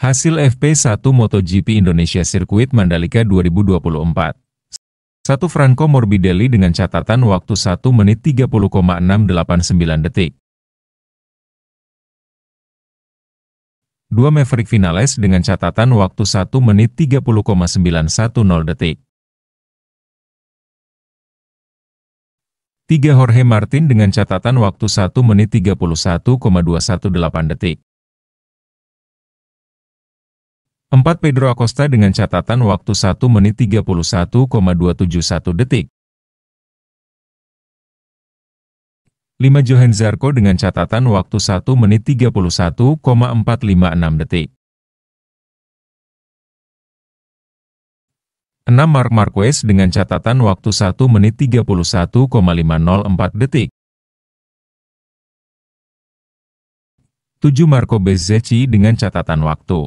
Hasil FP1 MotoGP Indonesia Sirkuit Mandalika 2024. Satu Franco Morbidelli dengan catatan waktu 1 menit 30,689 detik. 2 Maverick Vinales dengan catatan waktu 1 menit 30,910 detik. 3 Jorge Martin dengan catatan waktu 1 menit 31,218 detik. 4 Pedro Acosta dengan catatan waktu 1 menit 31,271 detik. 5 Johan Zarco dengan catatan waktu 1 menit 31,456 detik. 6 Mark Marquez dengan catatan waktu 1 menit 31,504 detik. 7 Marco Bezzecchi dengan catatan waktu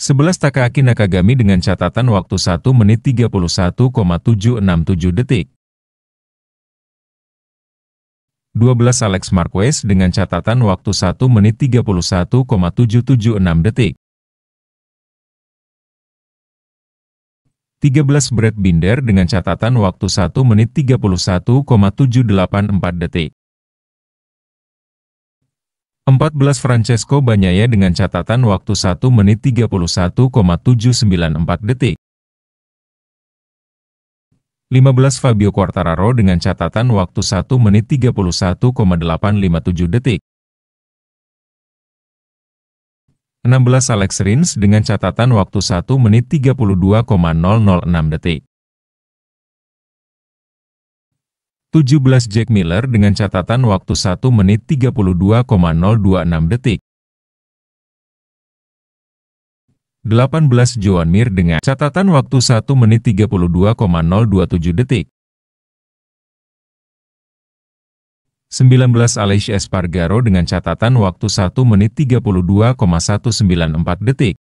11 Takaaki Nakagami dengan catatan waktu 1 menit 31,767 detik. 12 Alex Marquez dengan catatan waktu 1 menit 31,776 detik. 13 Brad Binder dengan catatan waktu 1 menit 31,784 detik. 14 Francesco Banyaya dengan catatan waktu 1 menit 31,794 detik. 15 Fabio Quartararo dengan catatan waktu 1 menit 31,857 detik. 16 Alex Rins dengan catatan waktu 1 menit 32,006 detik. 17 Jack Miller dengan catatan waktu 1 menit 32,026 detik. 18 Joan Mir dengan catatan waktu 1 menit 32,027 detik. 19 Aleix Espargaro dengan catatan waktu 1 menit 32,194 detik.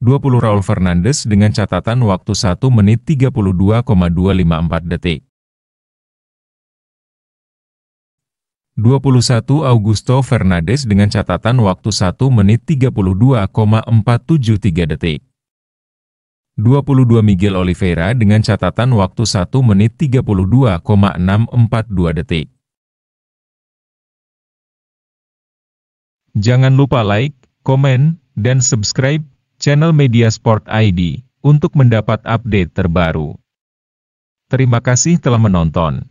20 Raul Fernandes dengan catatan waktu 1 menit 32,254 detik. 21 Augusto Fernandes dengan catatan waktu 1 menit 32,473 detik. 22 Miguel Oliveira dengan catatan waktu 1 menit 32,642 detik. Jangan lupa like, komen, dan subscribe channel Media Sport ID, untuk mendapat update terbaru. Terima kasih telah menonton.